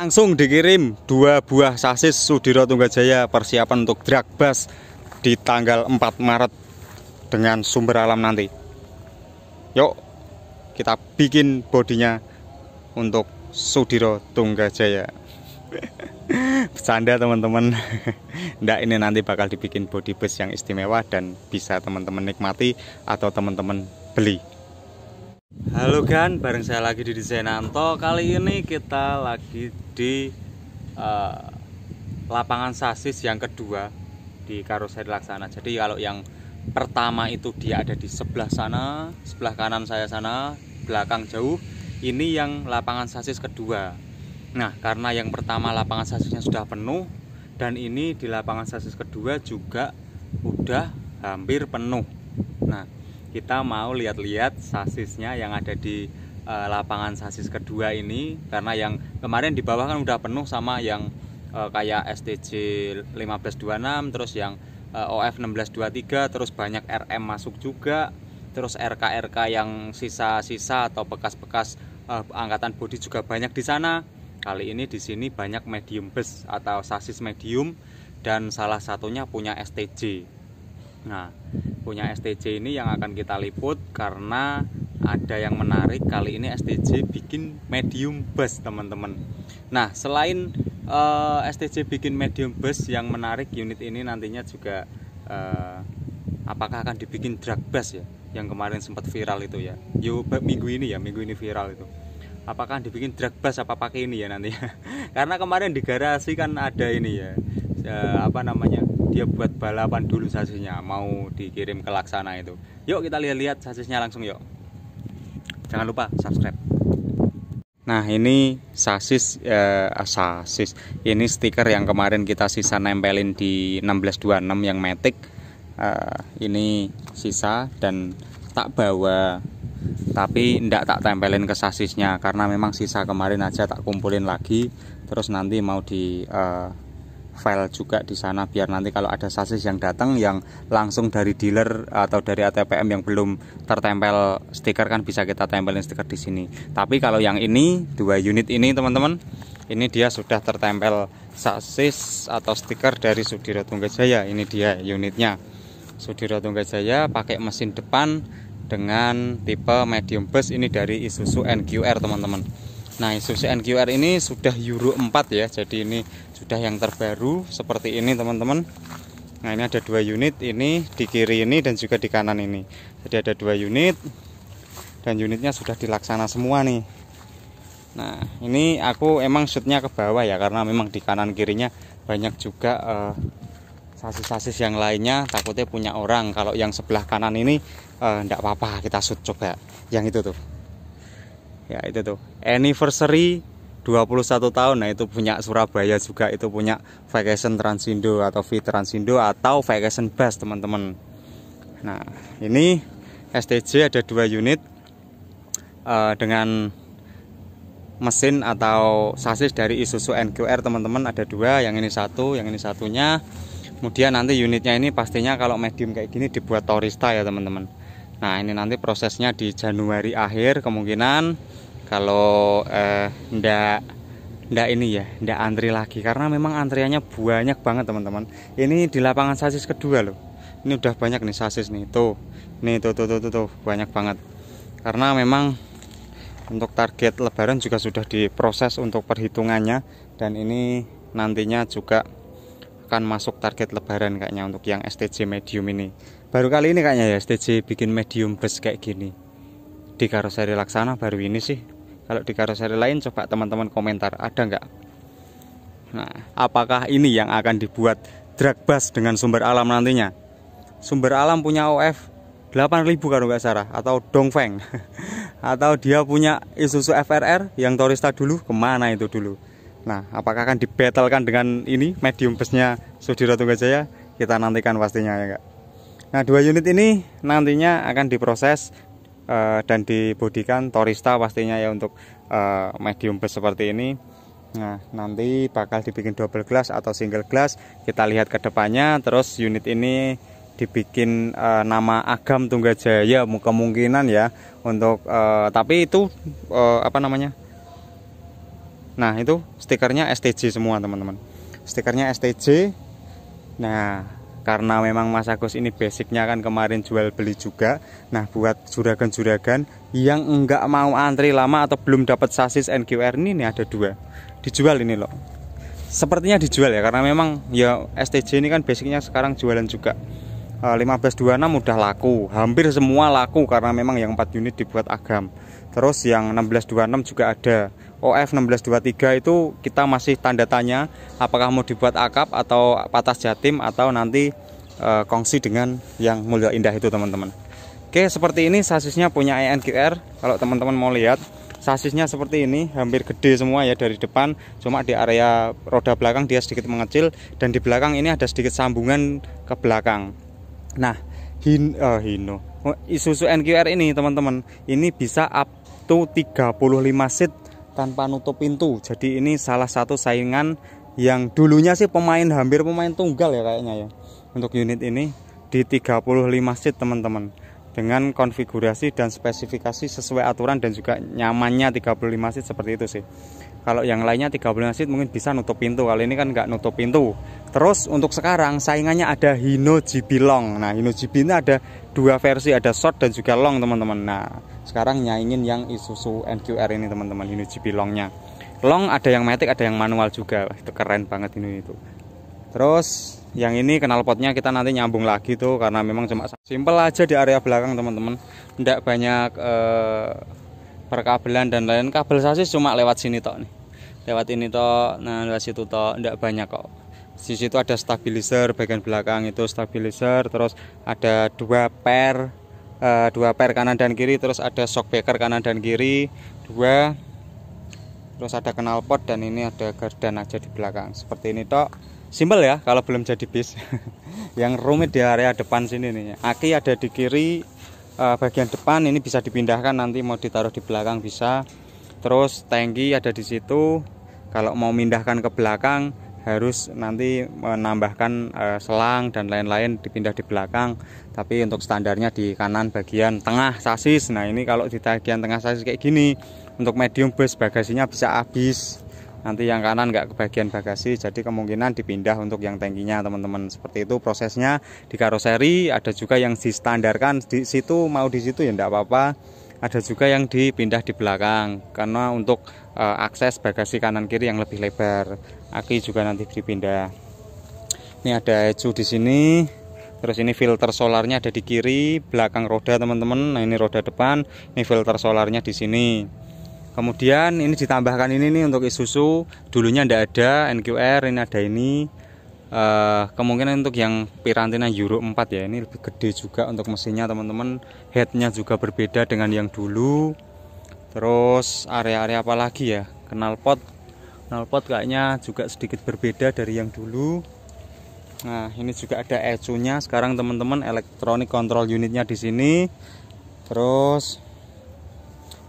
Langsung dikirim dua buah sasis Sudiro Tunggajaya persiapan untuk drag bus di tanggal 4 Maret dengan sumber alam nanti. Yuk, kita bikin bodinya untuk Sudiro Tunggajaya. Bercanda teman-teman. Ndak ini nanti bakal dibikin body bus yang istimewa dan bisa teman-teman nikmati atau teman-teman beli. Halo Gan, bareng saya lagi di Desain Anto. Kali ini kita lagi di uh, lapangan sasis yang kedua di Karoseri Laksana. Jadi kalau yang pertama itu dia ada di sebelah sana, sebelah kanan saya sana, belakang jauh. Ini yang lapangan sasis kedua. Nah, karena yang pertama lapangan sasisnya sudah penuh dan ini di lapangan sasis kedua juga udah hampir penuh. Nah, kita mau lihat-lihat sasisnya yang ada di uh, lapangan sasis kedua ini karena yang kemarin di bawah kan udah penuh sama yang uh, kayak STJ 1526 terus yang uh, OF 1623 terus banyak RM masuk juga terus RK-RK yang sisa-sisa atau bekas-bekas uh, angkatan bodi juga banyak di sana kali ini di sini banyak medium bus atau sasis medium dan salah satunya punya STJ Nah, punya STJ ini yang akan kita liput karena ada yang menarik kali ini STJ bikin medium bus teman-teman. Nah, selain uh, eh, STJ bikin medium bus yang menarik unit ini nantinya juga uh, apakah akan dibikin drag bus ya yang kemarin sempat viral itu ya. Yo minggu ini ya, minggu ini viral itu. Apakah dibikin drag bus apa pakai ini ya nanti? karena kemarin di garasi kan ada ini ya Eh, apa namanya dia buat balapan dulu sasisnya mau dikirim ke laksana itu yuk kita lihat-lihat sasisnya langsung yuk jangan lupa subscribe nah ini sasis eh, sasis ini stiker yang kemarin kita sisa nempelin di 1626 yang metik eh, ini sisa dan tak bawa tapi tidak tak tempelin ke sasisnya karena memang sisa kemarin aja tak kumpulin lagi terus nanti mau di uh, file juga di sana biar nanti kalau ada sasis yang datang yang langsung dari dealer atau dari ATPM yang belum tertempel stiker kan bisa kita tempelin stiker di sini. Tapi kalau yang ini dua unit ini teman-teman ini dia sudah tertempel sasis atau stiker dari Sudiro Tunggajaya. Ini dia unitnya. Sudiro Tunggajaya pakai mesin depan dengan tipe medium bus ini dari Isuzu NQR teman-teman. Nah Isuzu NQR ini sudah Euro 4 ya Jadi ini sudah yang terbaru Seperti ini teman-teman Nah ini ada dua unit Ini di kiri ini dan juga di kanan ini Jadi ada dua unit Dan unitnya sudah dilaksana semua nih Nah ini aku emang shootnya ke bawah ya Karena memang di kanan kirinya banyak juga eh, sasis-sasis yang lainnya takutnya punya orang kalau yang sebelah kanan ini eh, ndak apa-apa kita shoot coba yang itu tuh ya itu tuh anniversary 21 tahun nah itu punya Surabaya juga itu punya vacation transindo atau V transindo atau vacation bus teman-teman nah ini STJ ada dua unit uh, dengan mesin atau sasis dari Isuzu NQR teman-teman ada dua yang ini satu yang ini satunya kemudian nanti unitnya ini pastinya kalau medium kayak gini dibuat Torista ya teman-teman nah ini nanti prosesnya di Januari akhir kemungkinan kalau eh, ndak ndak ini ya ndak antri lagi karena memang antriannya banyak banget teman-teman ini di lapangan sasis kedua loh ini udah banyak nih sasis nih tuh nih tuh tuh tuh tuh, tuh. banyak banget karena memang untuk target lebaran juga sudah diproses untuk perhitungannya dan ini nantinya juga akan masuk target lebaran kayaknya untuk yang STJ medium ini baru kali ini kayaknya ya STJ bikin medium bus kayak gini di karoseri laksana baru ini sih kalau di karoseri lain coba teman-teman komentar ada nggak? Nah, apakah ini yang akan dibuat drag bus dengan sumber alam nantinya? Sumber alam punya OF 8000 kalau nggak salah atau Dongfeng atau dia punya Isuzu FRR yang Torista dulu kemana itu dulu nah apakah akan dibetalkan dengan ini medium busnya Sudiro Tunggajaya kita nantikan pastinya ya kak nah dua unit ini nantinya akan diproses Eh, dan dibodikan torista pastinya ya untuk uh, medium bus seperti ini Nah, nanti bakal dibikin double glass atau single glass. Kita lihat ke depannya. Terus unit ini dibikin e, nama Agam Tunggajaya kemungkinan ya untuk e, tapi itu e, apa namanya? Nah, itu stikernya STJ semua, teman-teman. Stikernya STJ. Nah, karena memang Mas Agus ini basicnya kan kemarin jual beli juga nah buat juragan-juragan yang enggak mau antri lama atau belum dapat sasis NQR ini nih ada dua dijual ini loh sepertinya dijual ya karena memang ya STJ ini kan basicnya sekarang jualan juga 1526 eh, udah laku hampir semua laku karena memang yang 4 unit dibuat agam terus yang 1626 juga ada OF 1623 itu kita masih tanda tanya apakah mau dibuat akap atau patas jatim atau nanti e, kongsi dengan yang mulia indah itu teman-teman Oke seperti ini sasisnya punya ENGR kalau teman-teman mau lihat sasisnya seperti ini hampir gede semua ya dari depan cuma di area roda belakang dia sedikit mengecil dan di belakang ini ada sedikit sambungan ke belakang nah hin, uh, Hino oh, Isuzu NQR ini teman-teman ini bisa up to 35 seat tanpa nutup pintu. Jadi ini salah satu saingan yang dulunya sih pemain hampir pemain tunggal ya kayaknya ya untuk unit ini di 35 seat teman-teman dengan konfigurasi dan spesifikasi sesuai aturan dan juga nyamannya 35 seat seperti itu sih kalau yang lainnya 35 seat mungkin bisa nutup pintu kali ini kan nggak nutup pintu terus untuk sekarang saingannya ada Hino GB Long nah Hino GB ini ada dua versi ada short dan juga long teman-teman nah sekarang nyaingin yang Isuzu NQR ini teman-teman Hino GB Longnya long ada yang matic ada yang manual juga itu keren banget ini itu terus yang ini knalpotnya kita nanti nyambung lagi tuh karena memang cuma simple aja di area belakang teman-teman ndak banyak eh, perkabelan dan lain kabel sasis cuma lewat sini toh nih lewat ini toh nah lewat situ toh tidak banyak kok di situ ada stabilizer bagian belakang itu stabilizer terus ada dua per uh, eh, dua per kanan dan kiri terus ada shockbreaker kanan dan kiri dua terus ada knalpot dan ini ada gardan aja di belakang seperti ini toh simple ya kalau belum jadi bis yang rumit di area depan sini nih aki ada di kiri uh, bagian depan ini bisa dipindahkan nanti mau ditaruh di belakang bisa terus tangki ada di situ kalau mau pindahkan ke belakang harus nanti menambahkan uh, selang dan lain-lain dipindah di belakang tapi untuk standarnya di kanan bagian tengah sasis nah ini kalau di bagian tengah sasis kayak gini untuk medium bus bagasinya bisa habis nanti yang kanan nggak kebagian bagasi jadi kemungkinan dipindah untuk yang tangkinya teman-teman seperti itu prosesnya di karoseri ada juga yang distandarkan di situ mau di situ ya enggak apa-apa ada juga yang dipindah di belakang karena untuk e, akses bagasi kanan kiri yang lebih lebar aki juga nanti dipindah ini ada ecu di sini terus ini filter solarnya ada di kiri belakang roda teman-teman nah ini roda depan ini filter solarnya di sini Kemudian ini ditambahkan ini nih untuk Isuzu dulunya ndak ada NQR ini ada ini uh, kemungkinan untuk yang Pirantina Euro 4 ya ini lebih gede juga untuk mesinnya teman-teman headnya juga berbeda dengan yang dulu terus area-area apa lagi ya knalpot knalpot kayaknya juga sedikit berbeda dari yang dulu Nah, ini juga ada ECU-nya. Sekarang teman-teman elektronik kontrol unitnya di sini. Terus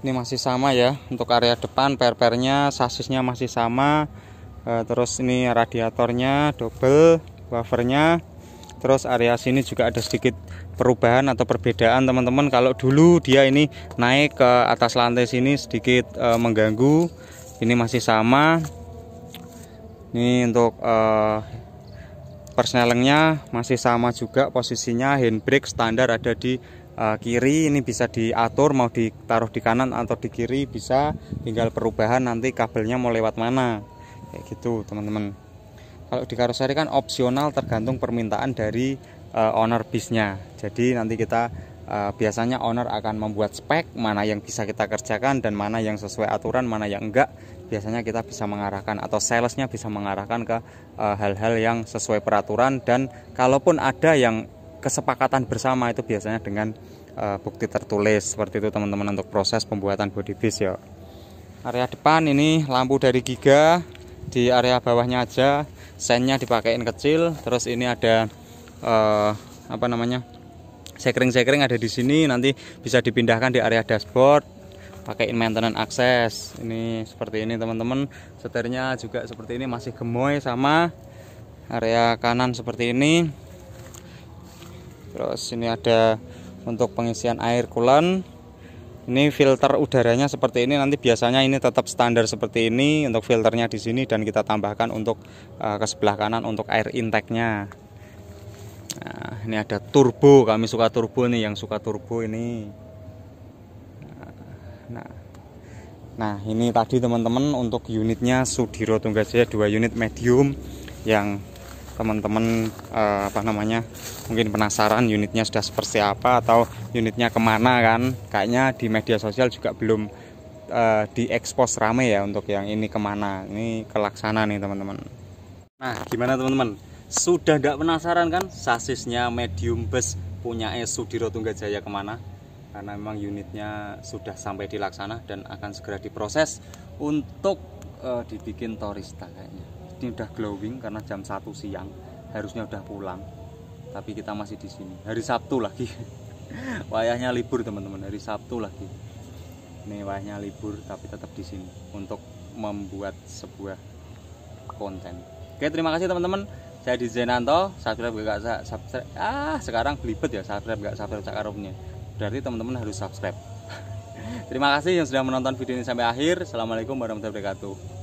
ini masih sama ya untuk area depan per-pernya sasisnya masih sama eh, terus ini radiatornya double wafernya terus area sini juga ada sedikit perubahan atau perbedaan teman-teman kalau dulu dia ini naik ke atas lantai sini sedikit e, mengganggu ini masih sama ini untuk e, persnelengnya masih sama juga posisinya handbrake standar ada di uh, kiri ini bisa diatur mau ditaruh di kanan atau di kiri bisa tinggal perubahan nanti kabelnya mau lewat mana kayak gitu teman-teman kalau di karoseri kan opsional tergantung permintaan dari uh, owner bisnya jadi nanti kita uh, biasanya owner akan membuat spek mana yang bisa kita kerjakan dan mana yang sesuai aturan mana yang enggak biasanya kita bisa mengarahkan atau salesnya bisa mengarahkan ke hal-hal uh, hal -hal yang sesuai peraturan dan kalaupun ada yang kesepakatan bersama itu biasanya dengan uh, bukti tertulis seperti itu teman-teman untuk proses pembuatan body base ya area depan ini lampu dari Giga di area bawahnya aja sennya dipakein kecil terus ini ada uh, apa namanya sekring-sekring ada di sini nanti bisa dipindahkan di area dashboard pakaiin maintenance access. ini seperti ini teman-teman setirnya juga seperti ini masih gemoy sama area kanan seperti ini terus ini ada untuk pengisian air coolant ini filter udaranya seperti ini nanti biasanya ini tetap standar seperti ini untuk filternya di sini dan kita tambahkan untuk uh, ke sebelah kanan untuk air intake-nya nah, ini ada turbo kami suka turbo nih yang suka turbo ini nah Nah ini tadi teman-teman untuk unitnya Sudiro Tunggajaya 2 unit medium yang teman-teman uh, apa namanya mungkin penasaran unitnya sudah seperti apa atau unitnya kemana kan kayaknya di media sosial juga belum uh, diekspos rame ya untuk yang ini kemana ini kelaksana nih teman-teman nah gimana teman-teman sudah tidak penasaran kan sasisnya medium bus punya esu Sudiro Tunggajaya kemana karena memang unitnya sudah sampai di laksana dan akan segera diproses untuk uh, dibikin torista kayaknya ini udah glowing karena jam 1 siang harusnya udah pulang tapi kita masih di sini hari Sabtu lagi wayahnya libur teman-teman hari Sabtu lagi ini wayahnya libur tapi tetap di sini untuk membuat sebuah konten oke terima kasih teman-teman saya di Zenanto subscribe gak subscribe ah sekarang belibet ya subscribe gak subscribe cakarupnya berarti teman-teman harus subscribe terima kasih yang sudah menonton video ini sampai akhir assalamualaikum warahmatullahi wabarakatuh